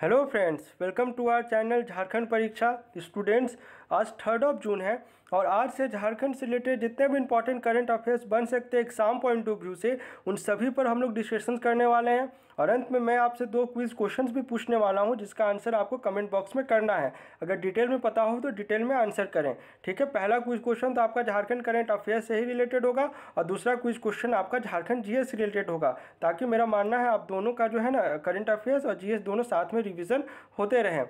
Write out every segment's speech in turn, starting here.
hello friends welcome to our channel Jharkhand परीक्षा students आज third of June है और आज से झारखंड से रिलेटेड जितने भी इंपॉर्टेंट करंट अफेयर्स बन सकते हैं एग्जाम पॉइंट ऑफ व्यू से उन सभी पर हम लोग डिस्कशन करने वाले हैं और अंत में मैं आपसे दो क्विज क्वेश्चंस भी पूछने वाला हूं जिसका आंसर आपको कमेंट बॉक्स में करना है अगर डिटेल में पता हो तो डिटेल में आंसर करें ठीक है पहला क्विज क्वेश्चन तो आपका झारखंड करंट अफेयर से ही रिलेटेड होगा और दूसरा क्विज क्वेश्चन आपका झारखंड जीएस रिलेटेड होगा ताकि मेरा मानना है आप दोनों का जो है ना करंट अफेयर्स और जीएस दोनों साथ में रिविजन होते रहें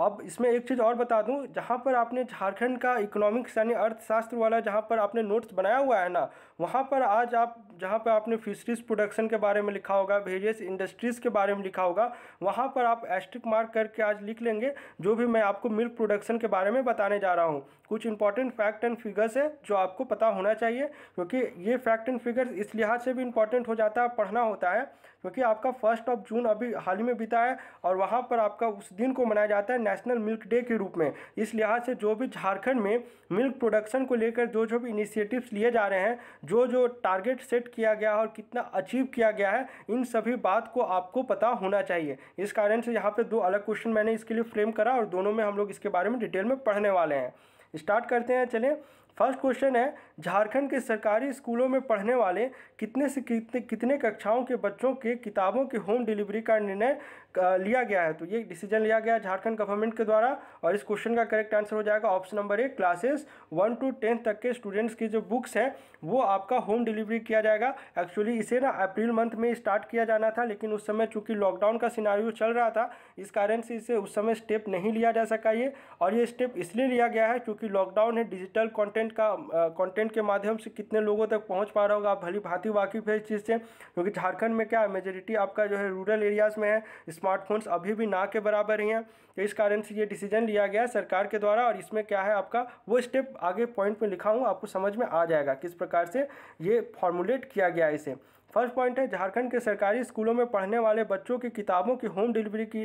अब इसमें एक चीज़ और बता दूं जहाँ पर आपने झारखंड का इकोनॉमिक्स यानी अर्थशास्त्र वाला जहाँ पर आपने नोट्स बनाया हुआ है ना वहाँ पर आज आप जहाँ पर आपने फिशरीज प्रोडक्शन के बारे में लिखा होगा वेरियस इंडस्ट्रीज़ के बारे में लिखा होगा वहाँ पर आप एस्ट्रिक मार्क करके आज लिख लेंगे जो भी मैं आपको मिल्क प्रोडक्शन के बारे में बताने जा रहा हूँ कुछ इंपॉर्टेंट फैक्ट एंड फिगर्स है जो आपको पता होना चाहिए क्योंकि ये फैक्ट एंड फिगर्स इस लिहाज से भी इंपॉर्टेंट हो जाता है पढ़ना होता है क्योंकि आपका फर्स्ट ऑफ जून अभी हाल ही में बीता है और वहाँ पर आपका उस दिन को मनाया जाता है नेशनल मिल्क डे के रूप में इस लिहाज से जो भी झारखंड में मिल्क प्रोडक्शन को लेकर जो जो भी इनिशिएटिव्स लिए जा रहे हैं जो जो टारगेट सेट किया गया है और कितना अचीव किया गया है इन सभी बात को आपको पता होना चाहिए इस कारण से यहाँ पे दो अलग क्वेश्चन मैंने इसके लिए फ्रेम करा और दोनों में हम लोग इसके बारे में डिटेल में पढ़ने वाले हैं स्टार्ट करते हैं चलें फर्स्ट क्वेश्चन है झारखंड के सरकारी स्कूलों में पढ़ने वाले कितने से कितने कितने कक्षाओं के बच्चों के किताबों के होम डिलीवरी का निर्णय लिया गया है तो ये डिसीजन लिया गया झारखंड गवर्नमेंट के द्वारा और इस क्वेश्चन का करेक्ट आंसर हो जाएगा ऑप्शन नंबर एक क्लासेस वन टू टेंथ तक के स्टूडेंट्स की जो बुक्स हैं वो आपका होम डिलीवरी किया जाएगा एक्चुअली इसे ना अप्रैल मंथ में स्टार्ट किया जाना था लेकिन उस समय चूंकि लॉकडाउन का सिनारियो चल रहा था इस कारण से इसे उस समय स्टेप नहीं लिया जा सका ये और ये स्टेप इसलिए लिया गया है क्योंकि लॉकडाउन है डिजिटल कॉन्टेंट कंटेंट का कंटेंट के माध्यम से कितने लोगों तक पहुंच पा रहा होगा आप भली भांति वाकिफ़ है इस चीज़ से क्योंकि झारखंड में क्या है मेजोरिटी आपका जो है रूरल एरियाज़ में है स्मार्टफोन्स अभी भी ना के बराबर ही हैं तो इस कारण से ये डिसीजन लिया गया है सरकार के द्वारा और इसमें क्या है आपका वो स्टेप आगे पॉइंट में लिखा हूँ आपको समझ में आ जाएगा किस प्रकार से ये फॉर्मुलेट किया गया इसे फर्स्ट पॉइंट है झारखंड के सरकारी स्कूलों में पढ़ने वाले बच्चों की किताबों की होम डिलीवरी की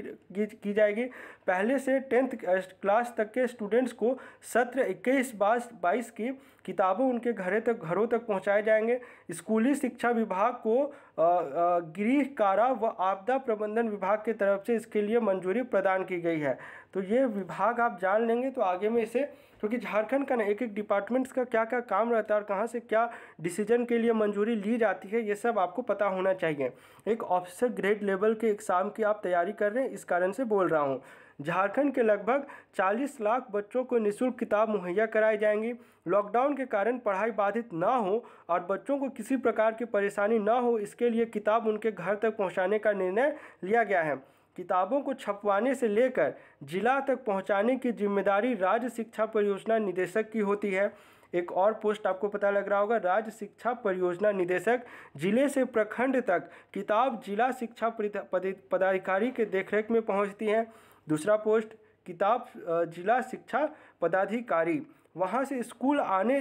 की जाएगी पहले से टेंथ क्लास तक के स्टूडेंट्स को सत्र इक्कीस बाईस बाईस की किताबों उनके घरे तक घरों तक पहुँचाए जाएंगे स्कूली शिक्षा विभाग को गृह कारा व आपदा प्रबंधन विभाग की तरफ से इसके लिए मंजूरी प्रदान की गई है तो ये विभाग आप जान लेंगे तो आगे में इसे क्योंकि झारखंड का ना एक एक डिपार्टमेंट्स का क्या क्या काम रहता है और कहाँ से क्या डिसीजन के लिए मंजूरी ली जाती है ये सब आपको पता होना चाहिए एक ऑफिसर ग्रेड लेवल के एग्ज़ाम की आप तैयारी कर रहे हैं इस कारण से बोल रहा हूँ झारखंड के लगभग 40 लाख बच्चों को निशुल्क किताब मुहैया कराई जाएंगी लॉकडाउन के कारण पढ़ाई बाधित ना हो और बच्चों को किसी प्रकार की परेशानी ना हो इसके लिए किताब उनके घर तक पहुंचाने का निर्णय लिया गया है किताबों को छपवाने से लेकर जिला तक पहुंचाने की जिम्मेदारी राज्य शिक्षा परियोजना निदेशक की होती है एक और पोस्ट आपको पता लग रहा होगा राज्य शिक्षा परियोजना निदेशक जिले से प्रखंड तक किताब जिला शिक्षा पदाधिकारी के देखरेख में पहुंचती हैं दूसरा पोस्ट किताब जिला शिक्षा पदाधिकारी वहाँ से स्कूल आने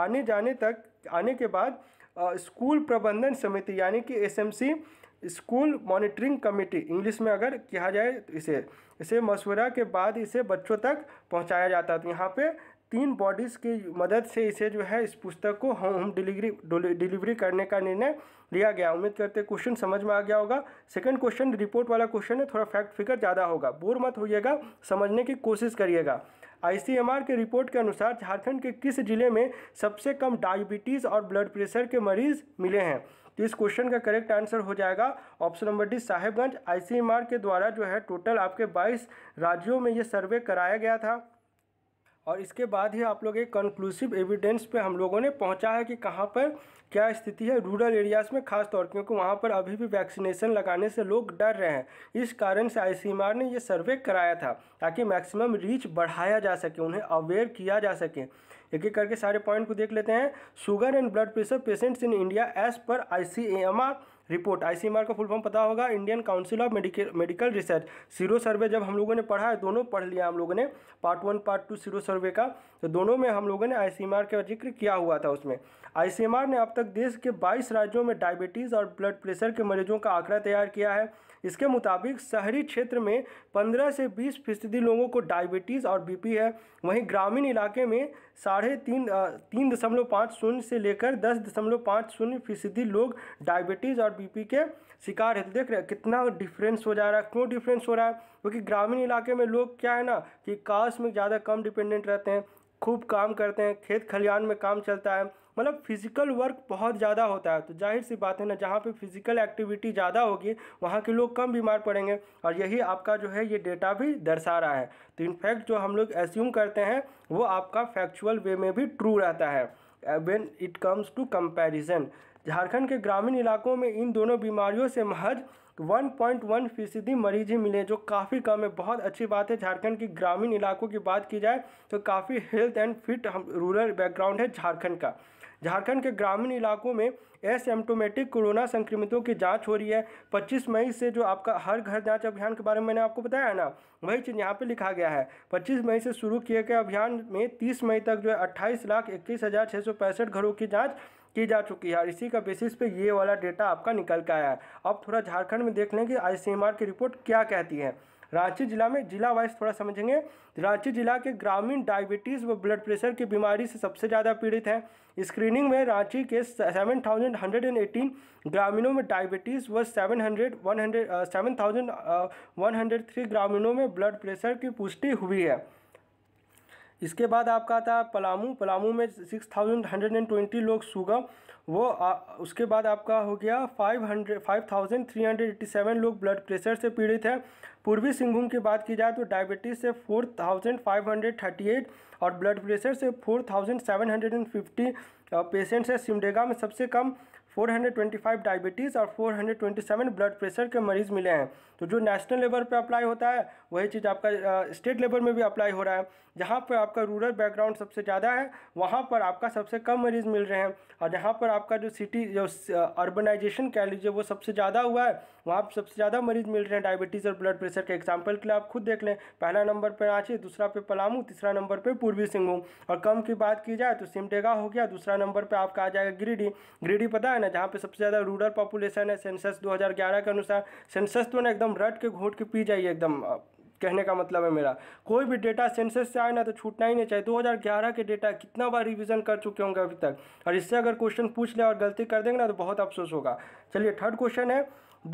आने जाने तक आने के बाद स्कूल प्रबंधन समिति यानी कि SMC school monitoring committee English में अगर कहा जाए तो इसे इसे मशवरा के बाद इसे बच्चों तक पहुंचाया जाता है तो यहाँ पे तीन बॉडीज़ की मदद से इसे जो है इस पुस्तक को होम डिलीवरी डिलीवरी करने का निर्णय लिया गया उम्मीद करते क्वेश्चन समझ में आ गया होगा सेकंड क्वेश्चन रिपोर्ट वाला क्वेश्चन है थोड़ा फैक्ट फिगर ज़्यादा होगा बोर मत होइएगा समझने की कोशिश करिएगा आईसीएमआर के रिपोर्ट के अनुसार झारखंड के किस जिले में सबसे कम डायबिटीज़ और ब्लड प्रेशर के मरीज मिले हैं तो इस क्वेश्चन का करेक्ट आंसर हो जाएगा option number D Sahebganj ICMR e के द्वारा जो है टोटल आपके 22 राज्यों में ये सर्वे कराया गया था और इसके बाद ही आप लोग एक कंक्लूसिव एविडेंस पे हम लोगों ने पहुंचा है कि कहाँ पर क्या स्थिति है रूरल एरियाज़ में खास तौर क्योंकि वहाँ पर अभी भी वैक्सीनेशन लगाने से लोग डर रहे हैं इस कारण से आईसीएमआर e ने ये सर्वे कराया था ताकि मैक्सिमम रीच बढ़ाया जा सके उन्हें अवेयर किया जा सके एक एक करके सारे पॉइंट को देख लेते हैं sugar and blood pressure patients in India as पर आई रिपोर्ट आई का फुल फॉर्म पता होगा Indian council of medical medical research sero survey जब हम लोगों ने पढ़ा है दोनों पढ़ लिया हम लोगों ने part one part two sero survey का तो दोनों में हम लोगों ने आई का जिक्र किया हुआ था उसमें आई ने अब तक देश के बाईस राज्यों में डायबिटीज़ और ब्लड प्रेशर के मरीजों का आंकड़ा तैयार किया है इसके मुताबिक शहरी क्षेत्र में 15 से 20 फीसदी लोगों को डायबिटीज़ और बीपी है वहीं ग्रामीण इलाके में साढ़े तीन तीन दशमलव पाँच शून्य से लेकर दस दशमलव पाँच शून्य फीसदी लोग डायबिटीज़ और बीपी के शिकार है तो देख रहे हैं कितना डिफरेंस हो जा रहा है क्यों डिफरेंस हो रहा है क्योंकि ग्रामीण इलाके में लोग क्या है ना कि कास्ट में ज़्यादा कम डिपेंडेंट रहते हैं खूब काम करते हैं खेत खलिहान में काम चलता है मतलब फिजिकल वर्क बहुत ज़्यादा होता है तो जाहिर सी बात है ना जहाँ पे फिजिकल एक्टिविटी ज़्यादा होगी वहाँ के लोग कम बीमार पड़ेंगे और यही आपका जो है ये डेटा भी दर्शा रहा है तो इनफैक्ट जो हम लोग एस्यूम करते हैं वो आपका फैक्चुअल वे में भी ट्रू रहता है when it comes to comparison Jharkhand के ग्रामीण इलाकों में इन दोनों बीमारियों से महज 1.1 फीसदी मरीज ही मिले जो काफ़ी कम है बहुत अच्छी बात है झारखंड की ग्रामीण इलाकों की बात की जाए तो काफ़ी हेल्थ एंड फिट हम रूरल बैकग्राउंड है झारखंड का झारखंड के ग्रामीण इलाकों में एसिम्टोमेटिक कोरोना संक्रमितों की जाँच हो रही है पच्चीस मई से जो आपका हर घर जाँच अभियान के बारे में मैंने आपको बताया है ना वही चीज़ यहाँ पर लिखा गया है पच्चीस मई से शुरू किए गए अभियान में तीस मई तक जो है अट्ठाईस लाख इक्कीस हज़ार छः सौ पैंसठ घरों की जाँच की जा चुकी है और इसी का बेसिस पे ये वाला डेटा आपका निकल के आया है अब थोड़ा झारखंड में देख लें कि आई की रिपोर्ट क्या कहती है रांची जिला में जिला वाइज थोड़ा समझेंगे रांची जिला के ग्रामीण डायबिटीज़ व ब्लड प्रेशर की बीमारी से सबसे ज़्यादा पीड़ित हैं स्क्रीनिंग में रांची के seven thousand hundred and eighteen ग्रामीणों में डायबिटीज़ व seven hundred one hundred seven thousand one hundred three ग्रामीणों में ब्लड प्रेशर की पुष्टि हुई है इसके बाद आपका आता है पलामू पलामू में six thousand hundred and twenty लोग सूगा वो आ, उसके बाद आपका हो गया five hundred five thousand three hundred eighty seven लोग ब्लड प्रेशर से पीड़ित हैं पूर्वी सिंहभूम की बात की जाए तो डायबिटीज़ से four thousand five hundred thirty eight और ब्लड प्रेशर से four thousand seven hundred and fifty patients है सिमडेगा में सबसे कम four hundred twenty five diabetes और four hundred twenty seven blood pressure के मरीज़ मिले हैं तो जो नेशनल लेवल पर अप्लाई होता है वही चीज़ आपका स्टेट लेवल में भी अप्लाई हो रहा है जहाँ पर आपका रूरल बैकग्राउंड सबसे ज़्यादा है वहाँ पर आपका सबसे कम मरीज़ मिल रहे हैं और जहाँ पर आपका जो सिटी जो अर्बनाइजेशन कह लीजिए वो सबसे ज़्यादा हुआ है वहाँ पर सबसे ज़्यादा मरीज़ मिल रहे हैं डायबिटीज़ और ब्लड प्रेशर के एग्जाम्पल के लिए आप खुद देख लें पहला नंबर पर रांची दूसरा पे पलामू तीसरा नंबर पर पूर्वी सिंहभूम और कम की बात की जाए तो सिमडेगा हो गया दूसरा नंबर पर आपका आ जाएगा गिरिडीह गिरिडीह पता है ना जहाँ पर सबसे ज़्यादा रूरल पॉपुलेशन है सेंसस दो के अनुसार सेंसस तो ना एकदम एकदम रट के घोट के पी जाइए एकदम कहने का मतलब है मेरा कोई भी डेटा सेंसेस से आए ना तो छूटना ही नहीं चाहिए 2011 के डेटा कितना बार रिवीजन कर चुके होंगे अभी तक और इससे अगर क्वेश्चन पूछ ले और गलती कर देंगे ना तो बहुत अफसोस होगा चलिए थर्ड क्वेश्चन है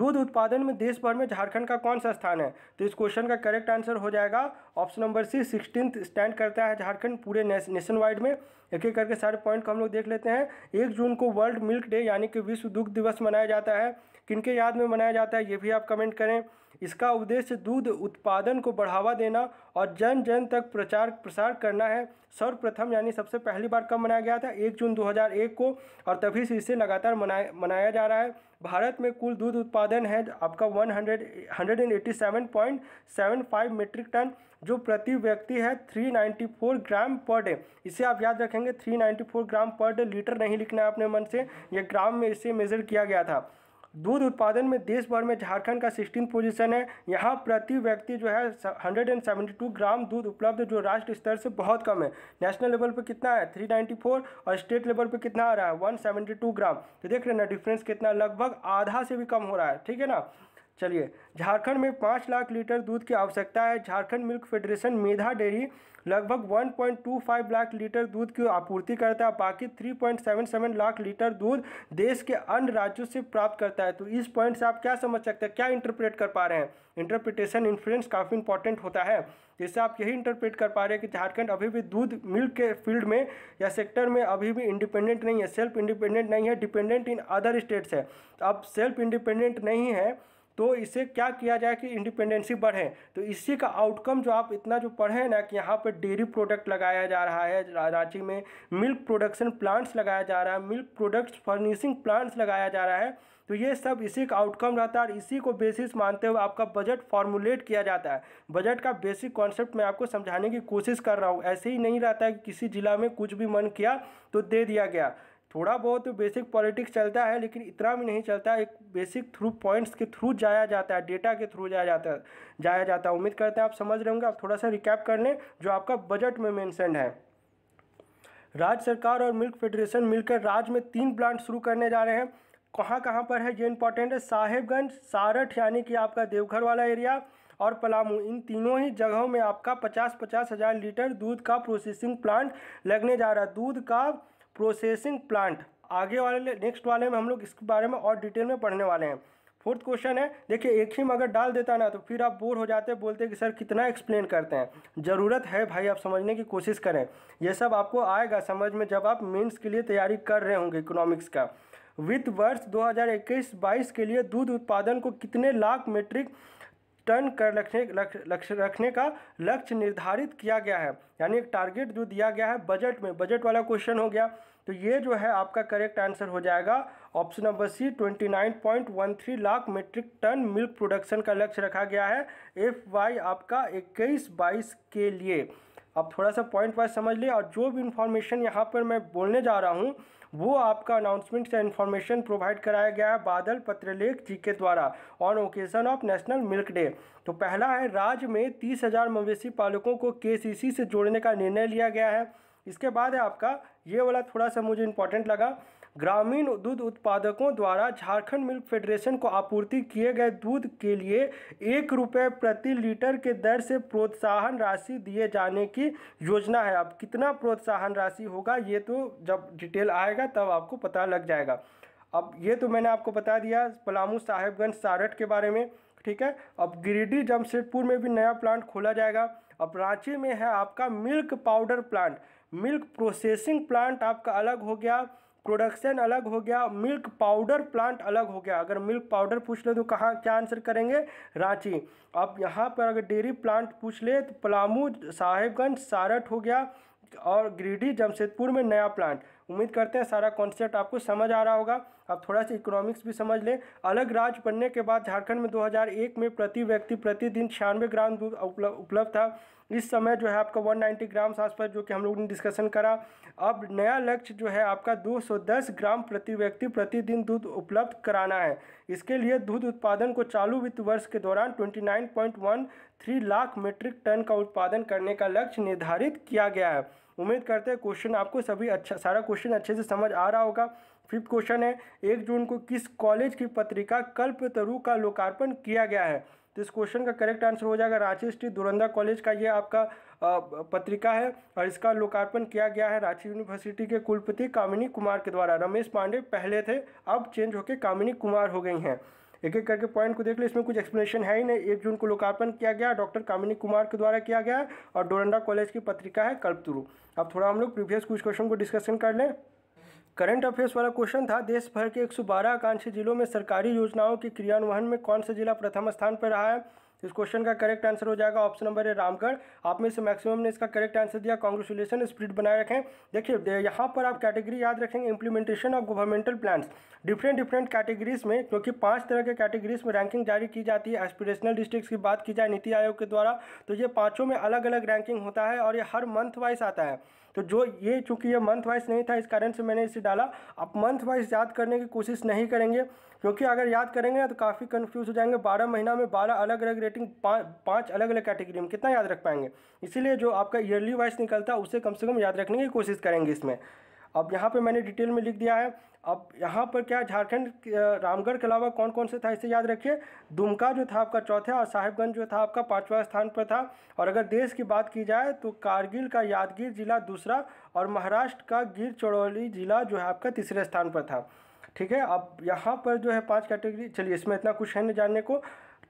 दूध उत्पादन में देश भर में झारखंड का कौन सा स्थान है तो इस क्वेश्चन का करेक्ट आंसर हो जाएगा option number C sixteen stand करता है झारखंड पूरे नेशन वाइड में एक एक करके सारे पॉइंट को हम लोग देख लेते हैं एक जून को वर्ल्ड मिल्क डे यानी कि विश्व दुग्ध दिवस मनाया जाता है किनके याद में मनाया जाता है ये भी आप कमेंट करें इसका उद्देश्य दूध उत्पादन को बढ़ावा देना और जन जन तक प्रचार प्रसार करना है सर्वप्रथम यानी सबसे पहली बार कब मनाया गया था एक जून 2001 को और तभी से इसे लगातार मनाया मनाया जा रहा है भारत में कुल दूध उत्पादन है आपका सेवन फाइव मीट्रिक टन जो प्रति व्यक्ति है 394 ग्राम पर डे इसे आप याद रखेंगे 394 ग्राम पर डे लीटर नहीं लिखना है अपने मन से यह ग्राम में इसे मेजर किया गया था दूध उत्पादन में देश भर में झारखंड का सिक्सटीन पोजीशन है यहाँ प्रति व्यक्ति जो है 172 ग्राम दूध उपलब्ध जो राष्ट्र स्तर से बहुत कम है नेशनल लेवल पर कितना है 394 और स्टेट लेवल पर कितना आ रहा है 172 ग्राम तो देख रहे हैं ना डिफरेंस कितना लगभग आधा से भी कम हो रहा है ठीक है ना चलिए झारखंड में पाँच लाख लीटर दूध की आवश्यकता है Jharkhand milk federation Medha dairy लगभग 1.25 लाख लीटर दूध की आपूर्ति करता है बाकी 3.77 लाख लीटर दूध देश के अन्य राज्यों से प्राप्त करता है तो इस पॉइंट से आप क्या समझ सकते हैं क्या इंटरप्रेट कर पा रहे हैं इंटरप्रिटेशन इन्फ्लुएंस काफ़ी इंपॉर्टेंट होता है जिससे आप यही इंटरप्रेट कर पा रहे हैं कि झारखंड अभी भी दूध मिल्क के फील्ड में या सेक्टर में अभी भी इंडिपेंडेंट नहीं है सेल्फ इंडिपेंडेंट नहीं है डिपेंडेंट इन अदर स्टेट्स है तो अब सेल्फ इंडिपेंडेंट नहीं है तो इसे क्या किया जाए कि इंडिपेंडेंसी बढ़े तो इसी का आउटकम जो आप इतना जो पढ़े ना कि यहाँ पर डेयरी प्रोडक्ट लगाया जा रहा है रांची में मिल्क प्रोडक्शन प्लांट्स लगाया जा रहा है मिल्क प्रोडक्ट्स फर्निशिंग प्लांट्स लगाया जा रहा है तो ये सब इसी का आउटकम रहता है और इसी को बेसिस मानते हुए आपका बजट फॉर्मुलेट किया जाता है बजट का बेसिक कॉन्सेप्ट मैं आपको समझाने की कोशिश कर रहा हूँ ऐसे ही नहीं रहता है कि किसी जिला में कुछ भी मन किया तो दे दिया गया थोड़ा बहुत बेसिक पॉलिटिक्स चलता है लेकिन इतना भी नहीं चलता एक बेसिक थ्रू पॉइंट्स के थ्रू जाया जाता है डेटा के थ्रू जाया जाता है जाया जाता है उम्मीद करते हैं आप समझ रहे होंगे आप थोड़ा सा रिकैप कर लें जो आपका बजट में मैंशन है राज्य सरकार और मिल्क फेडरेशन मिलकर राज्य में तीन प्लांट शुरू करने जा रहे हैं कहाँ कहाँ पर है ये इंपॉर्टेंट है साहेबगंज सारठ यानी कि आपका देवघर वाला एरिया और पलामू इन तीनों ही जगहों में आपका पचास पचास हज़ार लीटर दूध का प्रोसेसिंग प्लांट लगने जा रहा है दूध का प्रोसेसिंग प्लांट आगे वाले नेक्स्ट वाले में हम लोग इसके बारे में और डिटेल में पढ़ने वाले हैं फोर्थ क्वेश्चन है देखिए एक ही में अगर डाल देता ना तो फिर आप बोर हो जाते हैं बोलते हैं कि सर कितना एक्सप्लेन करते हैं ज़रूरत है भाई आप समझने की कोशिश करें यह सब आपको आएगा समझ में जब आप मेंस के लिए तैयारी कर रहे होंगे इकोनॉमिक्स का वित्त वर्ष 2021-22 के लिए दूध उत्पादन को कितने लाख मेट्रिक टन कर रखने लक्ष्य रखने का लक्ष्य निर्धारित किया गया है यानी एक टारगेट जो दिया गया है बजट में बजट वाला क्वेश्चन हो गया तो ये जो है आपका करेक्ट आंसर हो जाएगा option number C 29.13 lakh metric ton milk production का लक्ष्य रखा गया है एफ वाई आपका इक्कीस बाईस के लिए अब थोड़ा सा पॉइंट वाइज समझ लिए और जो भी इन्फॉर्मेशन यहाँ पर मैं बोलने जा रहा हूँ वो आपका अनाउंसमेंट या इन्फॉर्मेशन प्रोवाइड कराया गया है बादल पत्रलेख जी के द्वारा on occasion of national milk day तो पहला है राज्य में तीस हज़ार मवेशी पालकों को के से जोड़ने का निर्णय लिया गया है इसके बाद है आपका ये वाला थोड़ा सा मुझे इंपॉर्टेंट लगा ग्रामीण दूध उत्पादकों द्वारा झारखंड मिल्क फेडरेशन को आपूर्ति किए गए दूध के लिए एक रुपये प्रति लीटर के दर से प्रोत्साहन राशि दिए जाने की योजना है अब कितना प्रोत्साहन राशि होगा ये तो जब डिटेल आएगा तब आपको पता लग जाएगा अब ये तो मैंने आपको बता दिया पलामू साहेबगंज सारठ के बारे में ठीक है अब गिरिडीह जमशेदपुर में भी नया प्लांट खोला जाएगा अब रांची में है आपका milk powder plant milk processing plant आपका अलग हो गया प्रोडक्शन अलग हो गया मिल्क पाउडर प्लांट अलग हो गया अगर मिल्क पाउडर पूछ ले तो कहाँ क्या आंसर करेंगे रांची अब यहाँ पर अगर डेयरी प्लांट पूछ ले तो पलामू साहेबगंज सारठ हो गया और गिरिडीह जमशेदपुर में नया प्लांट उम्मीद करते हैं सारा कॉन्सेप्ट आपको समझ आ रहा होगा आप थोड़ा सा इकोनॉमिक्स भी समझ लें अलग राज्य बनने के बाद झारखंड में 2001 में प्रति व्यक्ति प्रतिदिन छियानवे ग्राम दूध उपलब्ध था इस समय जो है आपका 190 नाइन्टी ग्राम्स आसपास जो कि हम लोग ने डिस्कशन करा अब नया लक्ष्य जो है आपका 210 ग्राम प्रति व्यक्ति प्रतिदिन दूध उपलब्ध कराना है इसके लिए दूध उत्पादन को चालू वित्त वर्ष के दौरान 29.13 लाख मीट्रिक टन का उत्पादन करने का लक्ष्य निर्धारित किया गया है उम्मीद करते हैं क्वेश्चन आपको सभी अच्छा सारा क्वेश्चन अच्छे से समझ आ रहा होगा फिफ्थ क्वेश्चन है एक जून को किस कॉलेज की पत्रिका कल्प तरु का लोकार्पण किया गया है तो इस क्वेश्चन का करेक्ट आंसर हो जाएगा रांची स्ट्रीट दुरंदा कॉलेज का ये आपका पत्रिका है और इसका लोकार्पण किया गया है रांची यूनिवर्सिटी के कुलपति कामिनी कुमार के द्वारा रमेश पांडे पहले थे अब चेंज होकर कामिनी कुमार हो गई हैं एक एक करके पॉइंट को देख लो इसमें कुछ एक्सप्लेनेशन है ही नहीं एक जून को लोकार्पण किया गया डॉक्टर कामिनी कुमार के द्वारा किया गया और डोरंडा कॉलेज की पत्रिका है कल्पतुरु अब थोड़ा हम लोग प्रीवियस कुछ क्वेश्चन को डिस्कशन कर लें करंट अफेयर्स वाला क्वेश्चन था देश भर के बारह आकांक्षी जिलों में सरकारी योजनाओं के क्रियान्वयन में कौन सा जिला प्रथम स्थान पर रहा है इस क्वेश्चन का करेक्ट आंसर हो जाएगा ऑप्शन नंबर है रामगढ़ आप में से मैक्सिमम ने इसका करेक्ट आंसर दिया कॉन्ग्रेचुलेसन स्प्रिट बनाए रखें देखिए यहाँ पर आप कैटेगरी याद रखेंगे implementation of governmental plans different different categories में क्योंकि पाँच तरह के कैटेगरीज में रैंकिंग जारी की जाती है एस्पिरेशनल डिस्ट्रिक्ट की बात की जाए नीति आयोग के द्वारा तो ये पाँचों में अलग अलग रैंकिंग होता है और ये हर मंथ वाइज आता है तो जो ये चूंकि ये मंथ वाइज नहीं था इस कारण से मैंने इसे डाला आप मंथ वाइज याद करने की कोशिश नहीं करेंगे क्योंकि अगर याद करेंगे ना तो काफ़ी कन्फ्यूज हो जाएंगे बारह महीना में बारह अलग अलग रेटिंग पाँच अलग अलग कैटेगरी में कितना याद रख पाएंगे इसीलिए जो आपका ईयरली वाइज निकलता है उसे कम से कम याद रखने की कोशिश करेंगे इसमें अब यहाँ पर मैंने डिटेल में लिख दिया है अब यहाँ पर क्या झारखंड रामगढ़ के अलावा कौन कौन से था इसे याद रखिए दुमका जो था आपका चौथा और साहिबगंज जो था आपका पाँचवा स्थान पर था और अगर देश की बात की जाए तो कारगिल का यादगीर जिला दूसरा और महाराष्ट्र का गिर चौड़ौली जिला जो है आपका तीसरे स्थान पर था ठीक है अब यहाँ पर जो है पाँच कैटेगरी चलिए इसमें इतना कुछ है ना जानने को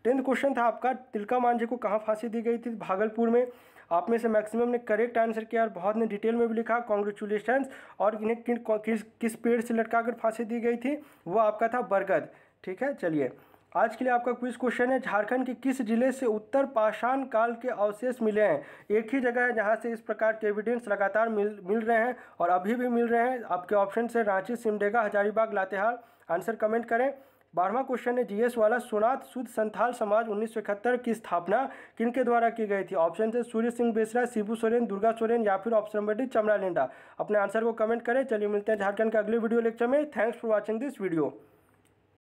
टेंथ क्वेश्चन था आपका तिलका मांझी को कहाँ फांसी दी गई थी भागलपुर में आप में से मैक्सिमम ने करेक्ट आंसर किया और बहुत ने डिटेल में भी लिखा कॉन्ग्रेचुलेशन और इन्हें किन किस किस पेड़ से लटका कर फांसी दी गई थी वो आपका था बरगद ठीक है चलिए आज के लिए आपका क्विज क्वेश्चन है झारखंड के किस जिले से उत्तर पाषाण काल के अवशेष मिले हैं एक ही जगह है जहां से इस प्रकार के एविडेंस लगातार मिल मिल रहे हैं और अभी भी मिल रहे हैं आपके ऑप्शन से रांची सिमडेगा हजारीबाग लातेहार आंसर कमेंट करें बारहवा क्वेश्चन है जीएस वाला सोनाथ शुद्ध संथाल समाज उन्नीस की स्थापना किनके द्वारा की गई थी ऑप्शन से सूर्य सिंह बेसरा शिबू सोरेन दुर्गा सोरेन या फिर ऑप्शन नंबर डी चमड़ा लिंडा अपने आंसर को कमेंट करें चलिए मिलते हैं झारखंड के अगले वीडियो लेक्चर में thanks for watching this video